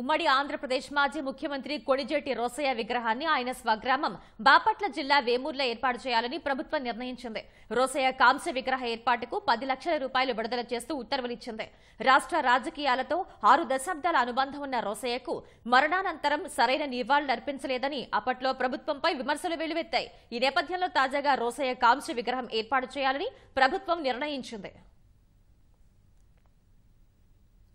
ఉమ్మడి ఆంధ్రప్రదేశ్ మాజీ ముఖ్యమంత్రి కొడిజేటి రోసయ్య విగ్రహాన్ని ఆయన స్వగ్రామం బాపట్ల జిల్లా వేమూర్లో ఏర్పాటు చేయాలని ప్రభుత్వం నిర్ణయించింది రోసయ్య కాంస్య విగ్రహ ఏర్పాటుకు పది లక్షల రూపాయలు విడుదల చేస్తూ ఉత్తర్వులిచ్చింది రాష్ట్ర రాజకీయాలతో ఆరు దశాబ్దాల అనుబంధం ఉన్న రోసయ్యకు మరణానంతరం సరైన నివాళులు అర్పించలేదని అప్పట్లో ప్రభుత్వంపై విమర్శలు వెల్లువెత్తాయి ఈ నేపథ్యంలో తాజాగా రోసయ్య కాంస్య విగ్రహం ఏర్పాటు చేయాలని ప్రభుత్వం నిర్ణయించింది